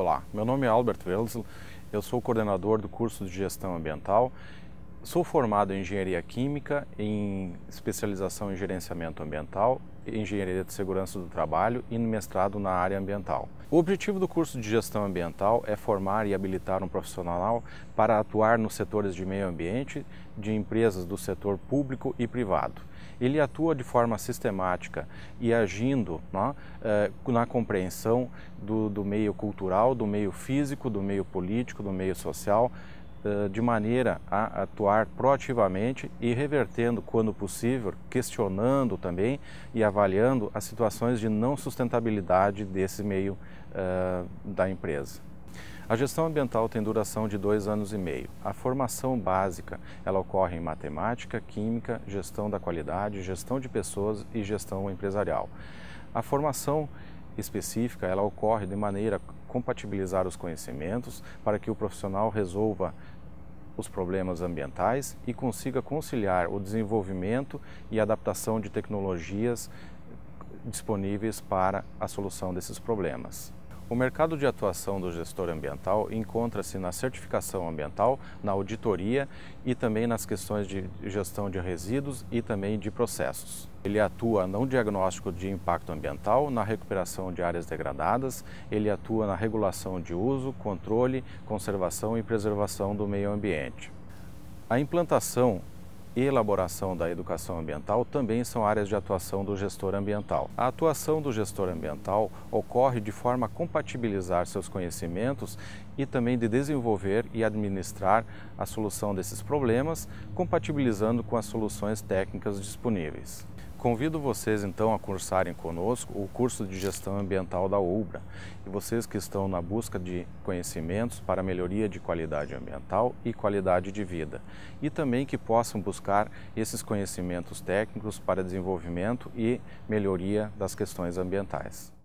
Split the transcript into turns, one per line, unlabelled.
Olá, meu nome é Albert Welzel, eu sou coordenador do curso de Gestão Ambiental Sou formado em engenharia química, em especialização em gerenciamento ambiental, engenharia de segurança do trabalho e no mestrado na área ambiental. O objetivo do curso de gestão ambiental é formar e habilitar um profissional para atuar nos setores de meio ambiente de empresas do setor público e privado. Ele atua de forma sistemática e agindo né, eh, na compreensão do, do meio cultural, do meio físico, do meio político, do meio social eh, de maneira a atuar proativamente e revertendo, quando possível, questionando também e avaliando as situações de não sustentabilidade desse meio uh, da empresa. A gestão ambiental tem duração de dois anos e meio. A formação básica ela ocorre em matemática, química, gestão da qualidade, gestão de pessoas e gestão empresarial. A formação específica ela ocorre de maneira compatibilizar os conhecimentos para que o profissional resolva os problemas ambientais e consiga conciliar o desenvolvimento e adaptação de tecnologias disponíveis para a solução desses problemas. O mercado de atuação do gestor ambiental encontra-se na certificação ambiental, na auditoria e também nas questões de gestão de resíduos e também de processos. Ele atua no diagnóstico de impacto ambiental, na recuperação de áreas degradadas, ele atua na regulação de uso, controle, conservação e preservação do meio ambiente. A implantação elaboração da educação ambiental também são áreas de atuação do gestor ambiental. A atuação do gestor ambiental ocorre de forma a compatibilizar seus conhecimentos e também de desenvolver e administrar a solução desses problemas, compatibilizando com as soluções técnicas disponíveis. Convido vocês então a cursarem conosco o curso de Gestão Ambiental da UBRA e vocês que estão na busca de conhecimentos para melhoria de qualidade ambiental e qualidade de vida e também que possam buscar esses conhecimentos técnicos para desenvolvimento e melhoria das questões ambientais.